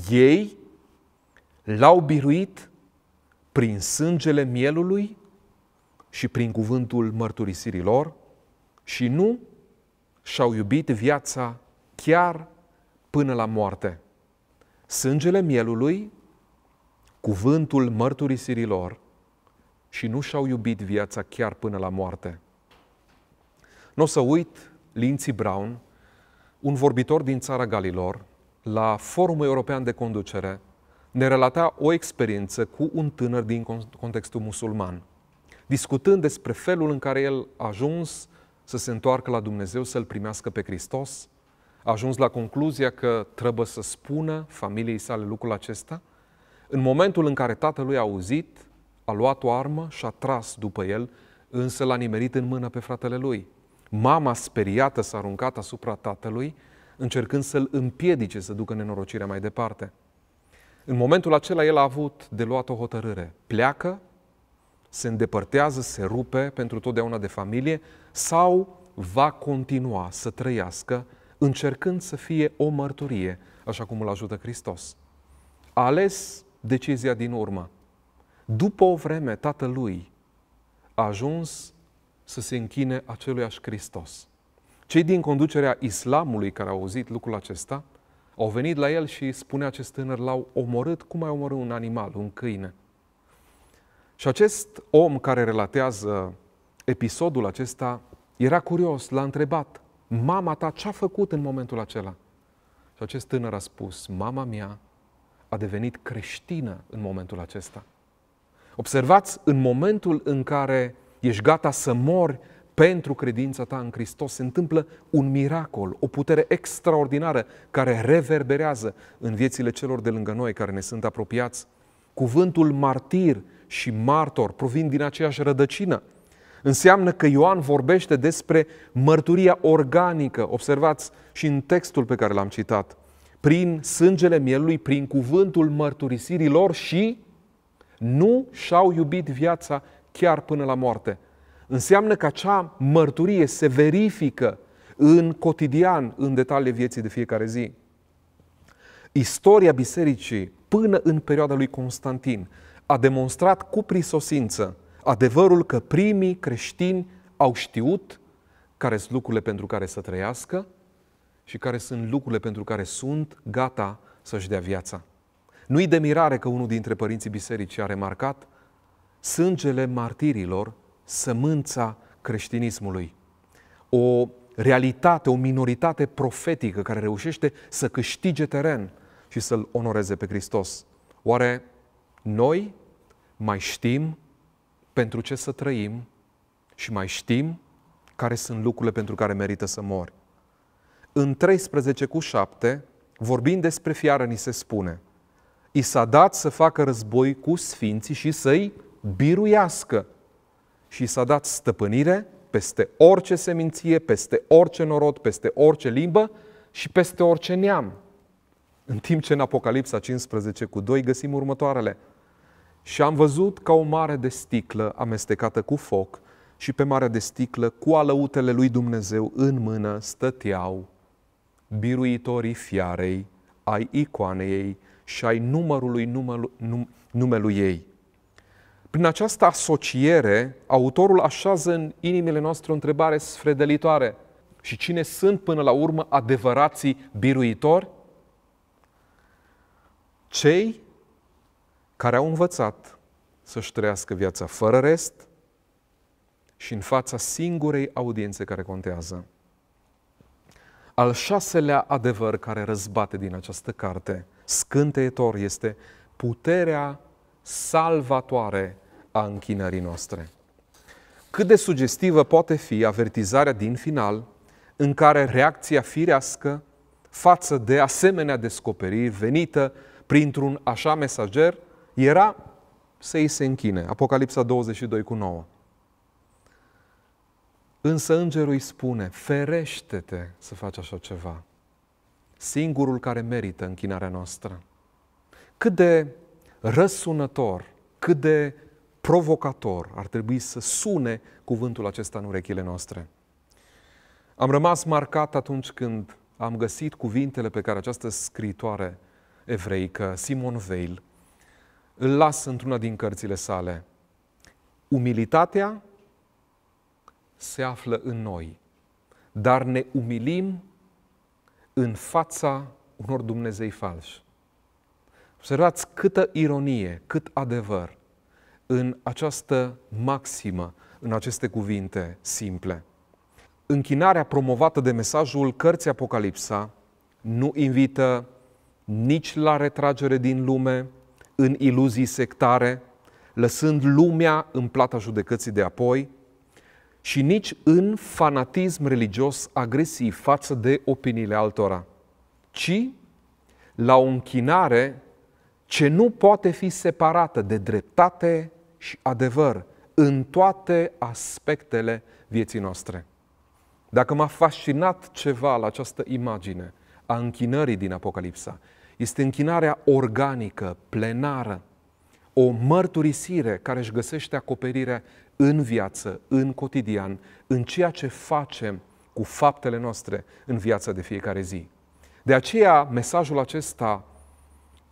A: Ei l-au biruit prin sângele mielului și prin cuvântul mărturisirilor și nu și-au iubit viața chiar până la moarte. Sângele mielului, cuvântul mărturisirilor și nu și-au iubit viața chiar până la moarte. Nu o să uit Lindsey Brown, un vorbitor din țara Galilor, la Forumul European de Conducere, ne relata o experiență cu un tânăr din contextul musulman, discutând despre felul în care el a ajuns să se întoarcă la Dumnezeu, să-L primească pe Hristos, a ajuns la concluzia că trebuie să spună familiei sale lucrul acesta. În momentul în care tatălui a auzit, a luat o armă și a tras după el, însă l-a nimerit în mână pe fratele lui. Mama speriată s-a aruncat asupra tatălui, încercând să-l împiedice să ducă nenorocirea mai departe. În momentul acela el a avut de luat o hotărâre. Pleacă, se îndepărtează, se rupe pentru totdeauna de familie sau va continua să trăiască încercând să fie o mărturie, așa cum îl ajută Hristos. A ales decizia din urmă. După o vreme, tatălui a ajuns să se închine aceluiași Hristos. Cei din conducerea islamului care au auzit lucrul acesta – au venit la el și spune acest tânăr, l-au omorât cum ai omorât un animal, un câine. Și acest om care relatează episodul acesta era curios, l-a întrebat, mama ta ce-a făcut în momentul acela? Și acest tânăr a spus, mama mea a devenit creștină în momentul acesta. Observați, în momentul în care ești gata să mori pentru credința ta în Hristos se întâmplă un miracol, o putere extraordinară care reverberează în viețile celor de lângă noi care ne sunt apropiați. Cuvântul martir și martor provin din aceeași rădăcină. Înseamnă că Ioan vorbește despre mărturia organică, observați și în textul pe care l-am citat, prin sângele mielului, prin cuvântul mărturisirilor și nu și-au iubit viața chiar până la moarte. Înseamnă că acea mărturie se verifică în cotidian, în detaliile vieții de fiecare zi. Istoria bisericii până în perioada lui Constantin a demonstrat cu prisosință adevărul că primii creștini au știut care sunt lucrurile pentru care să trăiască și care sunt lucrurile pentru care sunt gata să-și dea viața. Nu-i de mirare că unul dintre părinții bisericii a remarcat sângele martirilor sămânța creștinismului. O realitate, o minoritate profetică care reușește să câștige teren și să-L onoreze pe Hristos. Oare noi mai știm pentru ce să trăim și mai știm care sunt lucrurile pentru care merită să mori. În 13 cu 7, vorbind despre fiară, ni se spune I s-a dat să facă război cu sfinții și să-i biruiască și s-a dat stăpânire peste orice seminție, peste orice norod, peste orice limbă și peste orice neam. În timp ce în Apocalipsa 15 cu 2 găsim următoarele. Și am văzut ca o mare de sticlă amestecată cu foc și pe mare de sticlă cu alăutele lui Dumnezeu în mână stăteau biruitorii fiarei ai icoanei ei și ai numărului numelu, num, numelui ei. Prin această asociere, autorul așează în inimile noastre o întrebare sfredelitoare. Și cine sunt până la urmă adevărații biruitori? Cei care au învățat să-și trăiască viața fără rest și în fața singurei audiențe care contează. Al șaselea adevăr care răzbate din această carte, scânteitor, este puterea salvatoare a închinării noastre. Cât de sugestivă poate fi avertizarea din final, în care reacția firească față de asemenea descoperiri venită printr-un așa mesager era să îi se închine. Apocalipsa 22 cu 9. Însă îngerul îi spune, ferește-te să faci așa ceva. Singurul care merită închinarea noastră. Cât de răsunător, cât de provocator ar trebui să sune cuvântul acesta în urechile noastre. Am rămas marcat atunci când am găsit cuvintele pe care această scriitoare evreică, Simon Veil, îl las într-una din cărțile sale. Umilitatea se află în noi, dar ne umilim în fața unor Dumnezei falși. Observați câtă ironie, cât adevăr în această maximă, în aceste cuvinte simple. Închinarea promovată de mesajul cărții Apocalipsa nu invită nici la retragere din lume, în iluzii sectare, lăsând lumea în plata judecății de apoi, și nici în fanatism religios agresiv față de opiniile altora, ci la o închinare ce nu poate fi separată de dreptate și adevăr în toate aspectele vieții noastre. Dacă m-a fascinat ceva la această imagine a închinării din Apocalipsa, este închinarea organică, plenară, o mărturisire care își găsește acoperire în viață, în cotidian, în ceea ce facem cu faptele noastre în viața de fiecare zi. De aceea, mesajul acesta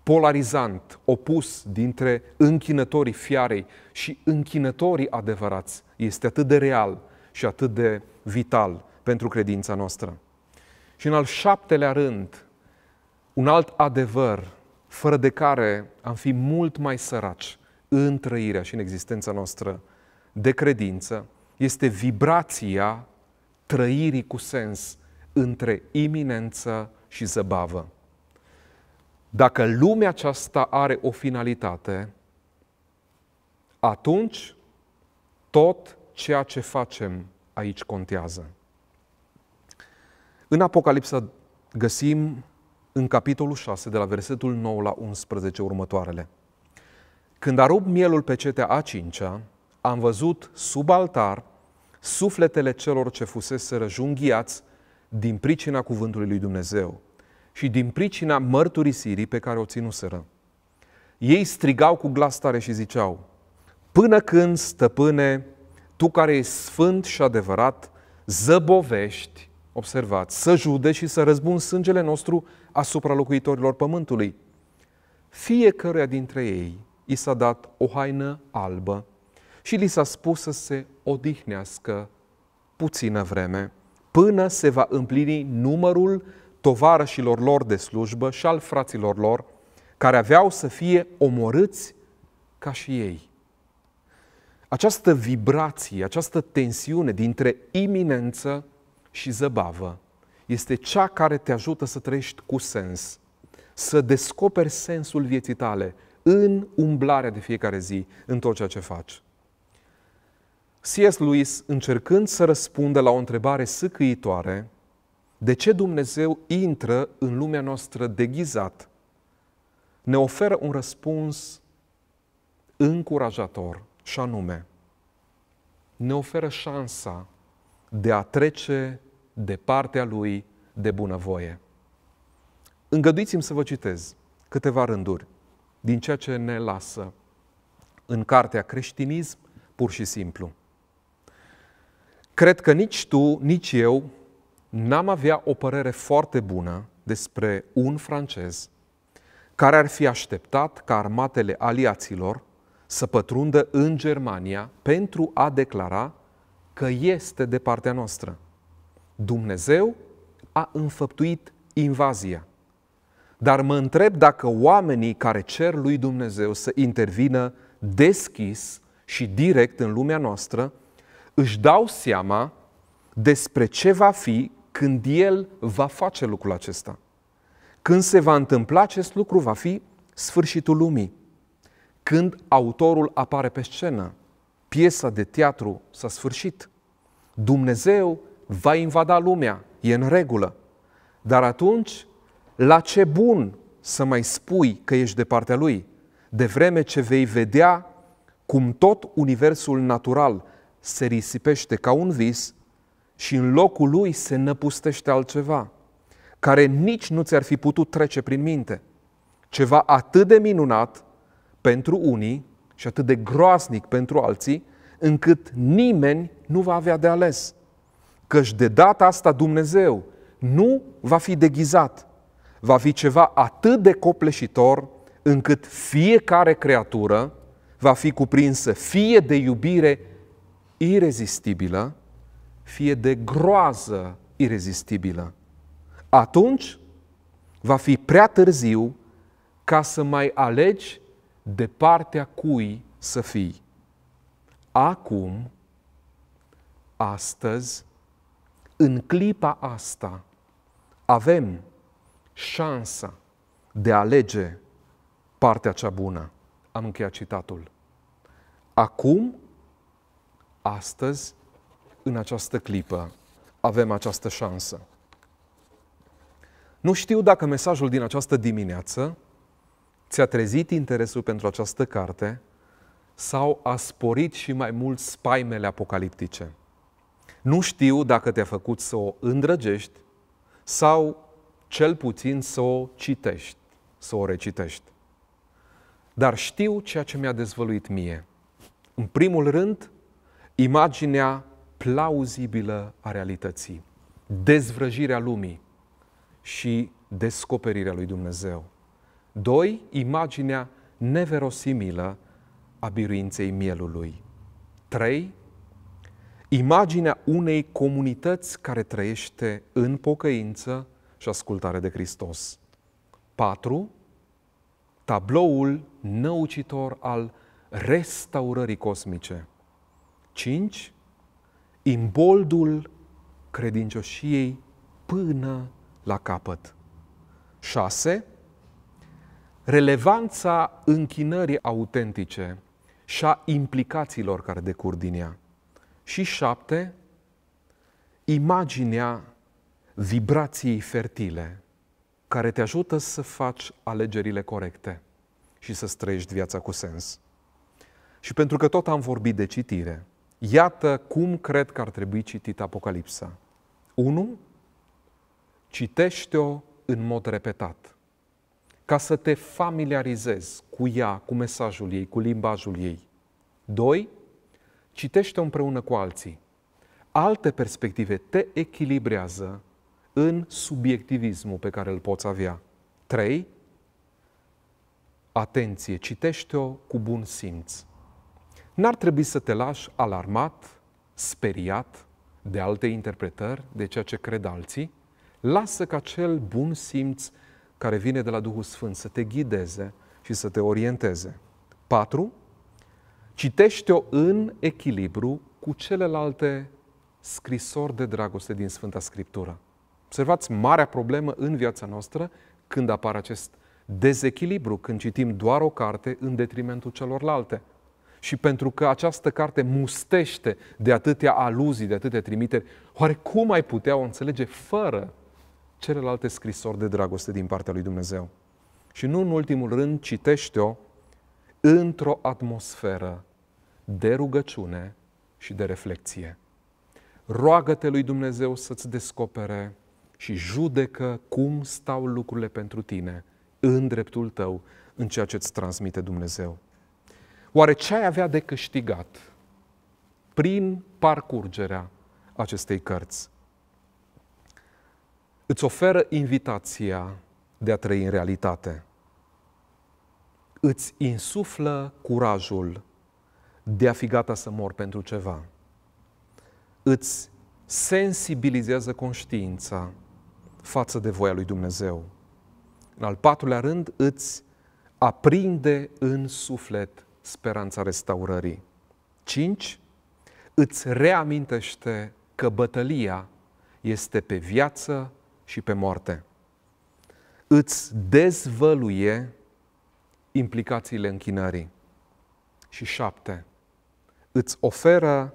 A: polarizant, opus dintre închinătorii fiarei și închinătorii adevărați este atât de real și atât de vital pentru credința noastră. Și în al șaptelea rând, un alt adevăr fără de care am fi mult mai săraci în trăirea și în existența noastră de credință, este vibrația trăirii cu sens între iminență și zăbavă. Dacă lumea aceasta are o finalitate, atunci tot ceea ce facem aici contează. În Apocalipsa găsim în capitolul 6, de la versetul 9 la 11, următoarele. Când a rupt mielul pe cetea a cincea, am văzut sub altar sufletele celor ce fusese răjunghiați din pricina cuvântului lui Dumnezeu și din pricina mărturisirii pe care o ținuseră. Ei strigau cu glas tare și ziceau, Până când, stăpâne, tu care ești sfânt și adevărat, zăbovești, observați, să jude și să răzbun sângele nostru asupra locuitorilor pământului. Fiecăruia dintre ei i s-a dat o haină albă și li s-a spus să se odihnească puțină vreme, până se va împlini numărul tovarășilor lor de slujbă și al fraților lor, care aveau să fie omorâți ca și ei. Această vibrație, această tensiune dintre iminență și zăbavă este cea care te ajută să trăiești cu sens, să descoperi sensul vieții tale în umblarea de fiecare zi, în tot ceea ce faci. C.S. Lewis, încercând să răspundă la o întrebare sâcâitoare, de ce Dumnezeu intră în lumea noastră deghizat, ne oferă un răspuns încurajator, și anume, ne oferă șansa de a trece de partea Lui de bunăvoie. Îngăduiți-mi să vă citez câteva rânduri din ceea ce ne lasă în cartea Creștinism, pur și simplu. Cred că nici tu, nici eu n-am avea o părere foarte bună despre un francez care ar fi așteptat ca armatele aliaților să pătrundă în Germania pentru a declara că este de partea noastră. Dumnezeu a înfăptuit invazia. Dar mă întreb dacă oamenii care cer lui Dumnezeu să intervină deschis și direct în lumea noastră își dau seama despre ce va fi când El va face lucrul acesta. Când se va întâmpla acest lucru, va fi sfârșitul lumii. Când autorul apare pe scenă, piesa de teatru s-a sfârșit. Dumnezeu va invada lumea, e în regulă. Dar atunci, la ce bun să mai spui că ești de partea lui? De vreme ce vei vedea cum tot universul natural se risipește ca un vis și în locul lui se năpustește altceva, care nici nu ți-ar fi putut trece prin minte. Ceva atât de minunat pentru unii și atât de groaznic pentru alții, încât nimeni nu va avea de ales. Căci de data asta Dumnezeu nu va fi deghizat, va fi ceva atât de copleșitor încât fiecare creatură va fi cuprinsă fie de iubire irezistibilă, fie de groază irezistibilă. Atunci va fi prea târziu ca să mai alegi de partea cui să fii. Acum, astăzi, în clipa asta, avem șansa de a alege partea cea bună. Am încheiat citatul. Acum, astăzi, în această clipă avem această șansă. Nu știu dacă mesajul din această dimineață ți-a trezit interesul pentru această carte sau a sporit și mai mult spaimele apocaliptice. Nu știu dacă te-a făcut să o îndrăgești sau cel puțin să o citești, să o recitești. Dar știu ceea ce mi-a dezvăluit mie. În primul rând, imaginea plauzibilă a realității, dezvrăjirea lumii și descoperirea lui Dumnezeu. Doi, imaginea neverosimilă a biruinței mielului. Trei, imaginea unei comunități care trăiește în pocăință și ascultare de Hristos. 4. Tabloul năucitor al restaurării cosmice. 5 imboldul credincioșiei până la capăt. 6. Relevanța închinării autentice și a implicațiilor care decur din ea. Și 7. Imaginea vibrației fertile care te ajută să faci alegerile corecte și să străiești viața cu sens. Și pentru că tot am vorbit de citire, Iată cum cred că ar trebui citit Apocalipsa. 1. Citește-o în mod repetat, ca să te familiarizezi cu ea, cu mesajul ei, cu limbajul ei. 2. Citește-o împreună cu alții. Alte perspective te echilibrează în subiectivismul pe care îl poți avea. 3. Atenție, citește-o cu bun simț. N-ar trebui să te lași alarmat, speriat de alte interpretări, de ceea ce cred alții. Lasă ca cel bun simț care vine de la Duhul Sfânt să te ghideze și să te orienteze. 4. Citește-o în echilibru cu celelalte scrisori de dragoste din Sfânta Scriptură. Observați marea problemă în viața noastră când apare acest dezechilibru, când citim doar o carte în detrimentul celorlalte și pentru că această carte mustește de atâtea aluzii, de atâtea trimiteri, oare cum ai putea o înțelege fără celelalte scrisori de dragoste din partea lui Dumnezeu? Și nu în ultimul rând, citește-o într-o atmosferă de rugăciune și de reflexie. Roagă-te lui Dumnezeu să-ți descopere și judecă cum stau lucrurile pentru tine în dreptul tău, în ceea ce îți transmite Dumnezeu. Oare ce ai avea de câștigat prin parcurgerea acestei cărți? Îți oferă invitația de a trăi în realitate. Îți insuflă curajul de a fi gata să mor pentru ceva. Îți sensibilizează conștiința față de voia lui Dumnezeu. În al patrulea rând, îți aprinde în suflet speranța restaurării. 5. Îți reamintește că bătălia este pe viață și pe moarte. Îți dezvăluie implicațiile închinării. Și 7. Îți oferă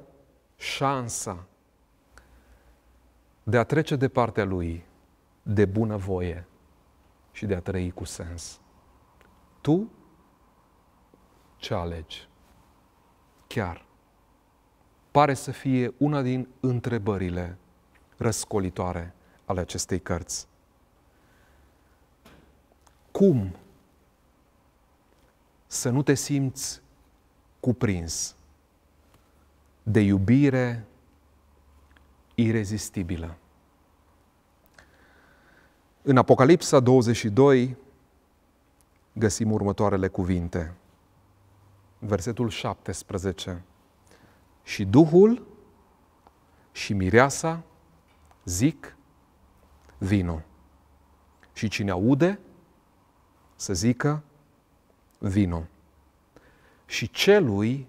A: șansa de a trece de partea lui de bunăvoie și de a trăi cu sens. Tu ce alegi. Chiar. Pare să fie una din întrebările răscolitoare ale acestei cărți. Cum să nu te simți cuprins de iubire irezistibilă? În Apocalipsa 22 găsim următoarele cuvinte versetul 17. Și Duhul și Mireasa zic vino. Și cine aude să zică vino. Și celui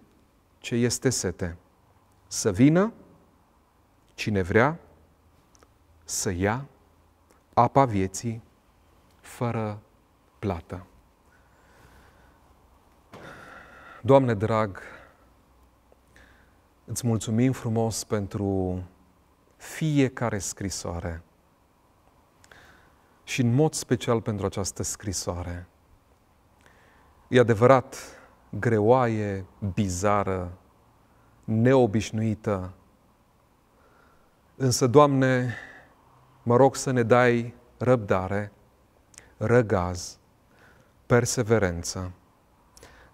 A: ce este sete să vină cine vrea să ia apa vieții fără plată. Doamne drag, îți mulțumim frumos pentru fiecare scrisoare și în mod special pentru această scrisoare. E adevărat, greoaie, bizară, neobișnuită, însă, Doamne, mă rog să ne dai răbdare, răgaz, perseverență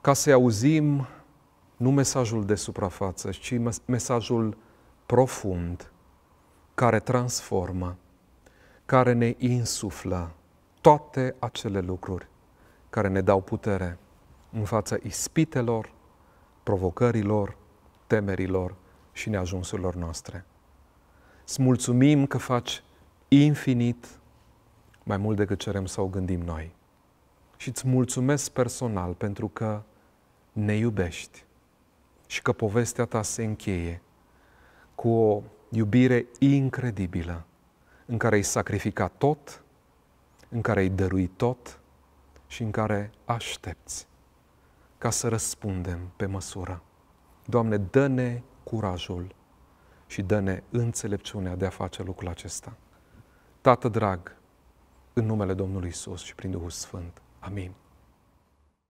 A: ca să-i auzim nu mesajul de suprafață, ci mesajul profund care transformă, care ne insuflă toate acele lucruri care ne dau putere în fața ispitelor, provocărilor, temerilor și neajunsurilor noastre. Îți mulțumim că faci infinit mai mult decât cerem sau gândim noi. Și îți mulțumesc personal pentru că ne iubești și că povestea ta se încheie cu o iubire incredibilă în care ai sacrificat tot, în care ai dăruit tot și în care aștepți ca să răspundem pe măsură. Doamne, dă-ne curajul și dă-ne înțelepciunea de a face lucrul acesta. Tată drag, în numele Domnului Isus și prin Duhul Sfânt. Amin.